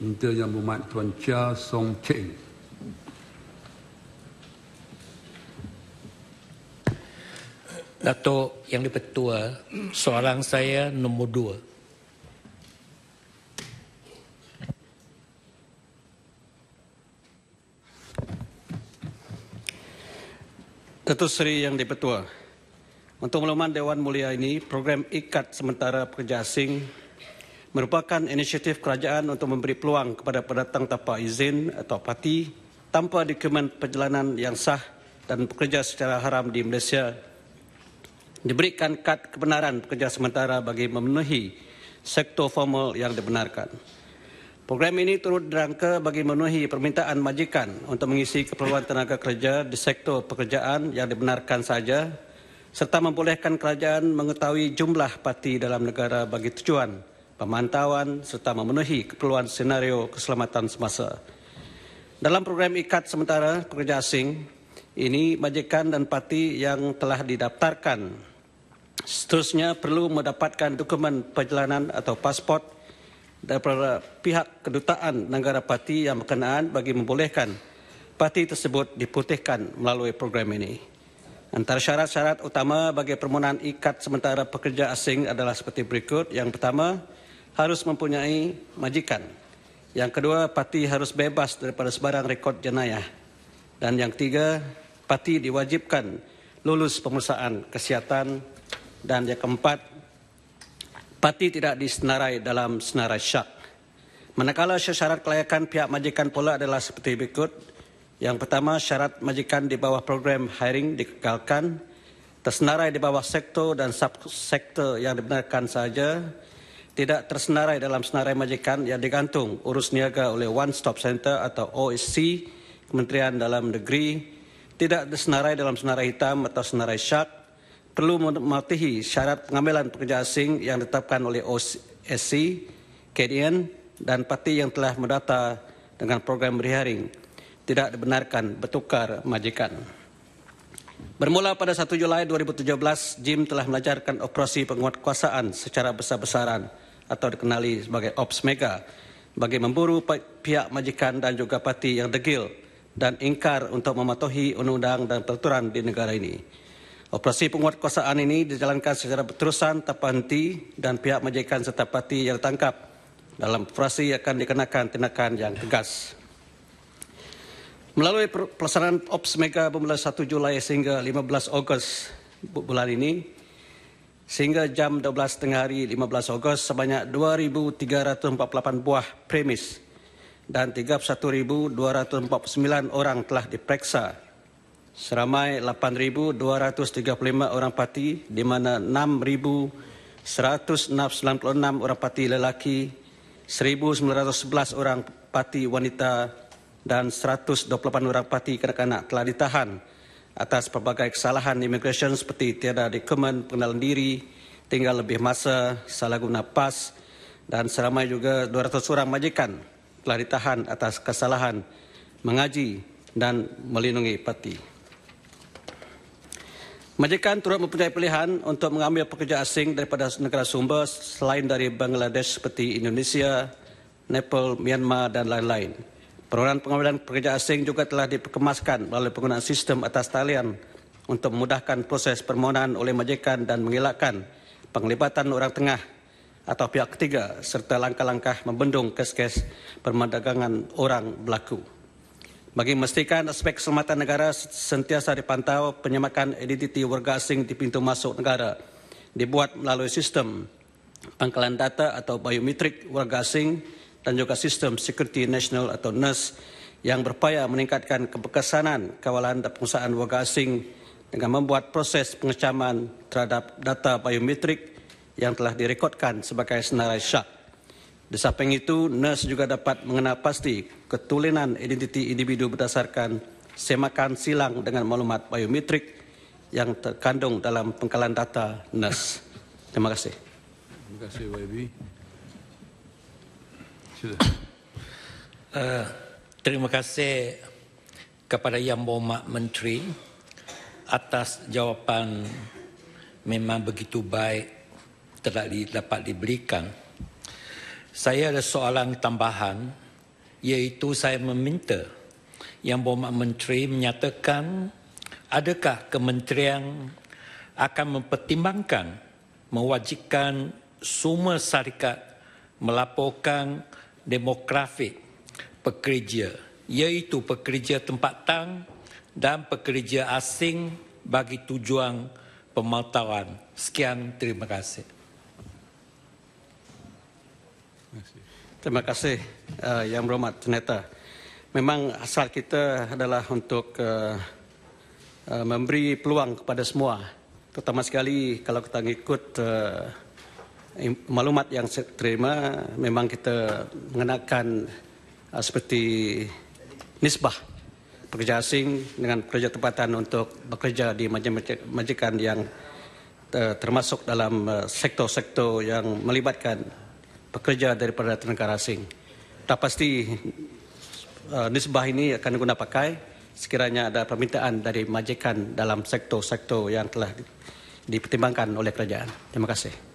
Menteri Yang Berhormat Tuan Chia Song Cheng. dato Yang Dipertua, soalan saya nombor dua. Datuk Seri Yang Dipertua, untuk melumat Dewan Mulia ini, program ikat sementara pekerja asing merupakan inisiatif kerajaan untuk memberi peluang kepada pendatang tanpa izin atau parti tanpa dokumen perjalanan yang sah dan bekerja secara haram di Malaysia diberikan kad kebenaran pekerja sementara bagi memenuhi sektor formal yang dibenarkan. Program ini turut dirangka bagi memenuhi permintaan majikan untuk mengisi keperluan tenaga kerja di sektor pekerjaan yang dibenarkan saja serta membolehkan kerajaan mengetahui jumlah parti dalam negara bagi tujuan pemantauan serta memenuhi keperluan senario keselamatan semasa. Dalam program ikat sementara pekerja asing, ini majikan dan parti yang telah didaftarkan seterusnya perlu mendapatkan dokumen perjalanan atau pasport daripada pihak kedutaan negara parti yang berkenaan bagi membolehkan parti tersebut diputihkan melalui program ini. Antara syarat-syarat utama bagi permohonan ikat sementara pekerja asing adalah seperti berikut. Yang pertama, harus mempunyai majikan. Yang kedua, parti harus bebas daripada sebarang rekod jenayah. Dan yang ketiga, parti diwajibkan lulus pemeriksaan kesihatan. Dan yang keempat, parti tidak disenarai dalam senarai syak. Manakala syarat kelayakan pihak majikan pula adalah seperti berikut. Yang pertama, syarat majikan di bawah program hiring dikekalkan. Tersenarai di bawah sektor dan subsektor yang dibenarkan sahaja tidak tersenarai dalam senarai majikan yang digantung urus niaga oleh One Stop Center atau OSC Kementerian Dalam Negeri tidak tersenarai dalam senarai hitam atau senarai syak perlu mematuhi syarat pengambilan pekerja asing yang ditetapkan oleh OSC KDN dan parti yang telah mendata dengan program rehiring tidak dibenarkan bertukar majikan. Bermula pada 1 Julai 2017, Jim telah melancarkan operasi penguatkuasaan secara besar-besaran atau dikenali sebagai Ops Mega bagi memburu pihak majikan dan juga parti yang degil dan ingkar untuk mematuhi undang-undang dan peraturan di negara ini. Operasi penguatkuasaan ini dijalankan secara berterusan tanpa henti dan pihak majikan serta parti yang ditangkap dalam operasi akan dikenakan tindakan yang tegas. Melalui pelaksanaan Ops Mega bermula 1 Julai sehingga 15 Ogos bulan ini, sehingga jam 12.30 hari 15 Ogos sebanyak 2,348 buah premis dan 31,249 orang telah diperiksa. Seramai 8,235 orang parti di mana 6,196 orang parti lelaki, 1,911 orang parti wanita dan 128 orang parti kanak-kanak telah ditahan atas pelbagai kesalahan imigresen seperti tiada dokumen pengenalan diri, tinggal lebih masa, salah guna pas dan seramai juga 200 orang majikan telah ditahan atas kesalahan mengaji dan melindungi parti. Majikan turut mempunyai pilihan untuk mengambil pekerja asing daripada negara sumber selain dari Bangladesh seperti Indonesia, Nepal, Myanmar dan lain-lain. Permohonan pengambilan pekerja asing juga telah diperkemaskan melalui penggunaan sistem atas talian untuk memudahkan proses permohonan oleh majikan dan mengelakkan penglibatan orang tengah atau pihak ketiga serta langkah-langkah membendung kes-kes perdagangan orang berlaku. Bagi memastikan aspek keselamatan negara sentiasa dipantau, penyemakan identiti warga asing di pintu masuk negara dibuat melalui sistem pangkalan data atau biometrik warga asing dan juga sistem security nasional atau NERS yang berupaya meningkatkan kebekasanan kawalan dan pengusahaan warga asing dengan membuat proses pengecaman terhadap data biometrik yang telah direkodkan sebagai senarai syak. Di samping itu, NERS juga dapat mengenal pasti ketulenan identiti individu berdasarkan semakan silang dengan maklumat biometrik yang terkandung dalam pengkalan data NERS. Terima kasih. Terima kasih YB. Sila. Uh, eh, terima kasih kepada Yang Berhormat Menteri atas jawapan memang begitu baik telah dapat diberikan. Saya ada soalan tambahan iaitu saya meminta Yang Berhormat Menteri menyatakan adakah kementerian akan mempertimbangkan mewajibkan semua syarikat melaporkan demografik pekerja iaitu pekerja tempatan dan pekerja asing bagi tujuan pemantauan. Sekian, terima kasih. Terima kasih uh, Yang Berhormat Teneta. Memang asal kita adalah untuk uh, uh, memberi peluang kepada semua. Terutama sekali kalau kita ikut uh, maklumat yang saya terima memang kita mengenakan uh, seperti nisbah pekerja asing dengan pekerja tempatan untuk bekerja di majikan-majikan yang uh, termasuk dalam uh, sektor-sektor yang melibatkan pekerja daripada tenaga asing. Tak pasti uh, nisbah ini akan guna pakai sekiranya ada permintaan dari majikan dalam sektor-sektor yang telah dipertimbangkan oleh kerajaan. Terima kasih.